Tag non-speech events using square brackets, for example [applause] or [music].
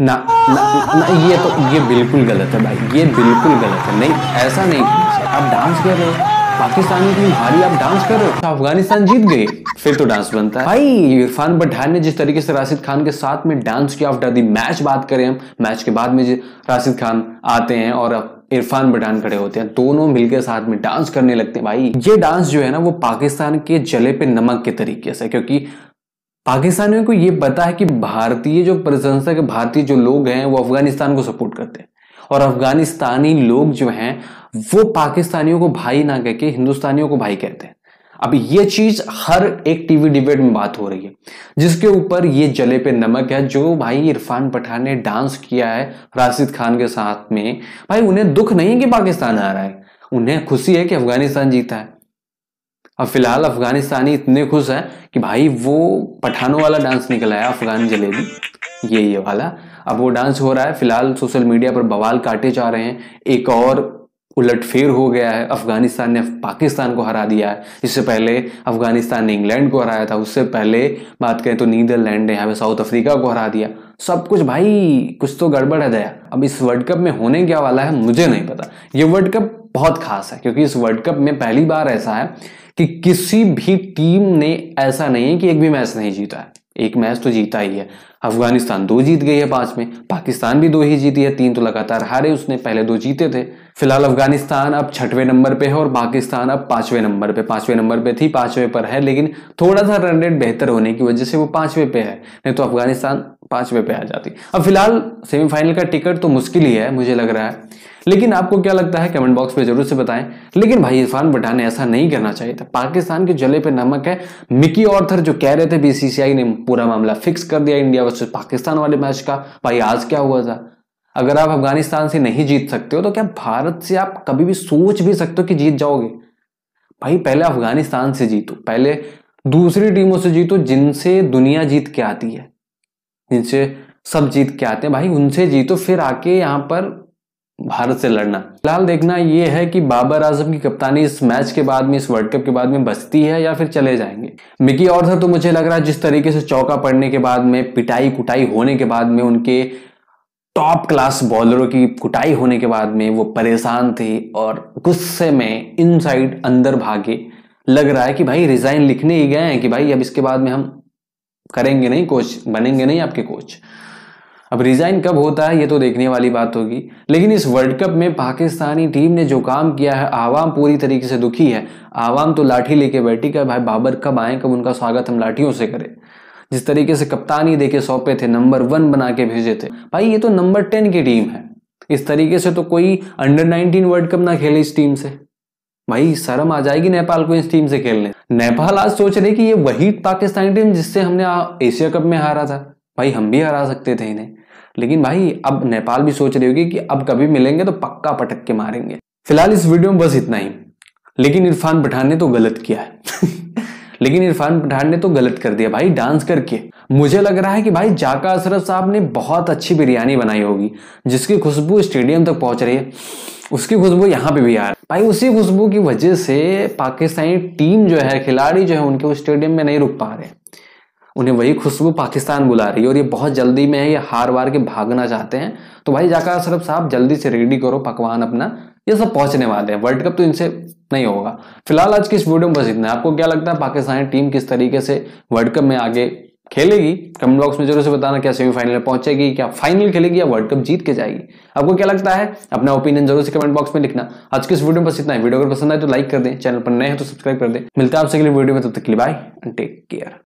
ना, ना, ना ये तो ये बिल्कुल गलत है भाई ये बिल्कुल गलत है नहीं ऐसा नहीं आप डांस कर रहे हो पाकिस्तानी टीम हारी आप डांस कर रहे हो तो अफगानिस्तान जीत गए फिर तो डांस बनता है भाई इरफान पठान ने जिस तरीके से राशिद खान के साथ में डांस किया आफ्टर दी मैच बात करें हम मैच के बाद में राशिद खान आते हैं और इरफान पठान खड़े होते हैं दोनों मिलकर साथ में डांस करने लगते हैं भाई ये डांस जो है ना वो पाकिस्तान के जले पे नमक के तरीके से क्योंकि पाकिस्तानियों को ये पता है कि भारतीय जो प्रशंसक भारतीय जो लोग हैं वो अफगानिस्तान को सपोर्ट करते हैं और अफगानिस्तानी लोग जो हैं वो पाकिस्तानियों को भाई ना कह के हिंदुस्तानियों को भाई कहते हैं अब ये चीज हर एक टीवी डिबेट में बात हो रही है जिसके ऊपर ये जले पे नमक है जो भाई इरफान पठान ने डांस किया है राशिद खान के साथ में भाई उन्हें दुख नहीं है कि पाकिस्तान आ रहा है उन्हें खुशी है कि अफगानिस्तान जीता है अब फिलहाल अफगानिस्तानी इतने खुश हैं कि भाई वो पठानों वाला डांस निकला है अफगान जलेबी ये ये वाला अब वो डांस हो रहा है फिलहाल सोशल मीडिया पर बवाल काटे जा रहे हैं एक और उलटफेर हो गया है अफगानिस्तान ने पाकिस्तान को हरा दिया है इससे पहले अफगानिस्तान ने इंग्लैंड को हराया था उससे पहले बात करें तो नीदरलैंड ने यहाँ पे साउथ अफ्रीका को हरा दिया सब कुछ भाई कुछ तो गड़बड़ है दया अब इस वर्ल्ड कप में होने क्या वाला है मुझे नहीं पता ये वर्ल्ड कप बहुत खास है क्योंकि इस वर्ल्ड कप में पहली बार ऐसा है कि किसी भी टीम ने ऐसा नहीं है कि एक भी मैच नहीं जीता है एक मैच तो जीता ही है अफगानिस्तान दो जीत गई है पांच में पाकिस्तान भी दो ही जीती है तीन तो लगातार हारे उसने पहले दो जीते थे फिलहाल अफगानिस्तान अब छठवें नंबर पे है और पाकिस्तान अब पांचवें नंबर पे पांचवें नंबर पे थी पांचवें पर है लेकिन थोड़ा सा रन रेट बेहतर होने की वजह से वो पांचवें पे है नहीं तो अफगानिस्तान पांचवें पे आ जाती अब फिलहाल सेमीफाइनल का टिकट तो मुश्किल ही है मुझे लग रहा है लेकिन आपको क्या लगता है कमेंट बॉक्स में जरूर से बताएं लेकिन भाई इरफान पठान ने ऐसा नहीं करना चाहिए था पाकिस्तान के जले पे नमक है मिकी ऑर्थर जो कह रहे थे बीसीसीआई ने पूरा मामला फिक्स कर दिया इंडिया वर्सेज पाकिस्तान वाले मैच का भाई आज क्या हुआ था अगर आप अफगानिस्तान से नहीं जीत सकते हो तो क्या भारत से आप कभी भी सोच भी सकते हो कि जीत जाओगे भाई पहले अफगानिस्तान से जीतो पहले दूसरी टीमों से जीतो जिनसे दुनिया जीत के आती है जिनसे सब जीत के आते हैं भाई उनसे जीतो फिर आके यहाँ पर भारत से लड़ना फिलहाल देखना यह है कि बाबर आजम की कप्तानी इस मैच के बाद में इस वर्ल्ड कप के बाद में बचती है या फिर चले जाएंगे मिकी और था तो मुझे लग रहा है जिस तरीके से चौका पड़ने के बाद में पिटाई कुटाई होने के बाद में उनके टॉप क्लास बॉलरों की कुटाई होने के बाद में वो परेशान थे और गुस्से में इनसाइड अंदर भागे लग रहा है कि भाई रिजाइन लिखने ही गए हैं कि भाई अब इसके बाद में हम करेंगे नहीं कोच बनेंगे नहीं आपके कोच अब रिजाइन कब होता है ये तो देखने वाली बात होगी लेकिन इस वर्ल्ड कप में पाकिस्तानी टीम ने जो काम किया है आवाम पूरी तरीके से दुखी है आवाम तो लाठी लेके बैठी कर भाई बाबर कब आए कब उनका स्वागत हम लाठियों से करें जिस तरीके से कप्तानी दे के सौंपे थे नंबर वन बना के भेजे थे भाई ये तो नंबर टेन की टीम है इस तरीके से तो कोई अंडर नाइनटीन वर्ल्ड कप ना खेले इस टीम से भाई शर्म आ जाएगी नेपाल को इस टीम से खेलने नेपाल आज सोच रहे कि ये वही पाकिस्तानी टीम जिससे हमने एशिया कप में हारा था भाई हम भी हरा सकते थे इन्हें लेकिन भाई अब नेपाल भी सोच रही होगी कि अब कभी मिलेंगे तो पक्का पटक के मारेंगे फिलहाल इस वीडियो में बस इतना ही लेकिन इरफान पठान ने तो गलत किया है [laughs] लेकिन इरफान पठान ने तो गलत कर दिया भाई डांस करके मुझे लग रहा है कि भाई जाका अशरफ साहब ने बहुत अच्छी बिरयानी बनाई होगी जिसकी खुशबू स्टेडियम तक पहुंच रही है उसकी खुशबू यहाँ पे भी आ रही है भाई उसी खुशबू की वजह से पाकिस्तानी टीम जो है खिलाड़ी जो है उनके उस स्टेडियम में नहीं रुक पा रहे उन्हें वही खुशबू पाकिस्तान बुला रही है और ये बहुत जल्दी में है ये हार वार के भागना चाहते हैं तो भाई जाका अशरफ साहब जल्दी से रेडी करो पकवान अपना ये सब पहुंचने वाले हैं वर्ल्ड कप तो इनसे नहीं होगा फिलहाल आज की इस वीडियो में बस इतना आपको क्या लगता है पाकिस्तानी टीम किस तरीके से वर्ल्ड कप में आगे खेलेगी कमेंट बॉक्स में जरूर से बताना क्या सेमीफाइनल में पहुंचेगी क्या फाइनल खेलेगी या वर्ल्ड कप जीत के जाएगी आपको क्या लगता है अपना ओपिनियन जरूर से कमेंट बॉक्स में लिखना आज के इस वीडियो में बस इतना है वीडियो अगर पसंद आए तो लाइक कर दें चैनल पर नए हैं तो सब्सक्राइब कर दें मिलता है आपसे अगले वीडियो में तब तो तक के लिए बाय एंड टेक केयर